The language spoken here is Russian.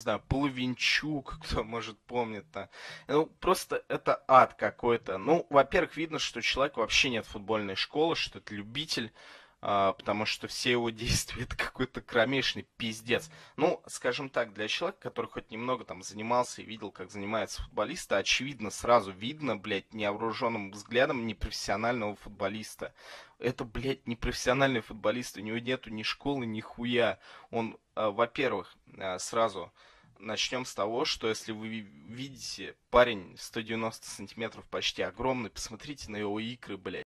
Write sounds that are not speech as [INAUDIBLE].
не знаю, Половинчук, [LAUGHS] кто может помнит-то. Ну, просто это ад какой-то. Ну, во-первых, видно, что человек вообще нет футбольной школы, что это любитель а, потому что все его [LAUGHS] действия это какой-то кромешный пиздец. Ну, скажем так, для человека, который хоть немного там занимался и видел, как занимается футболисты, очевидно, сразу видно, блядь, невооруженным взглядом непрофессионального футболиста. Это, блядь, непрофессиональный футболист, у него нету ни школы, ни хуя. Он, а, во-первых, а, сразу начнем с того, что если вы видите парень 190 сантиметров почти огромный, посмотрите на его икры, блядь.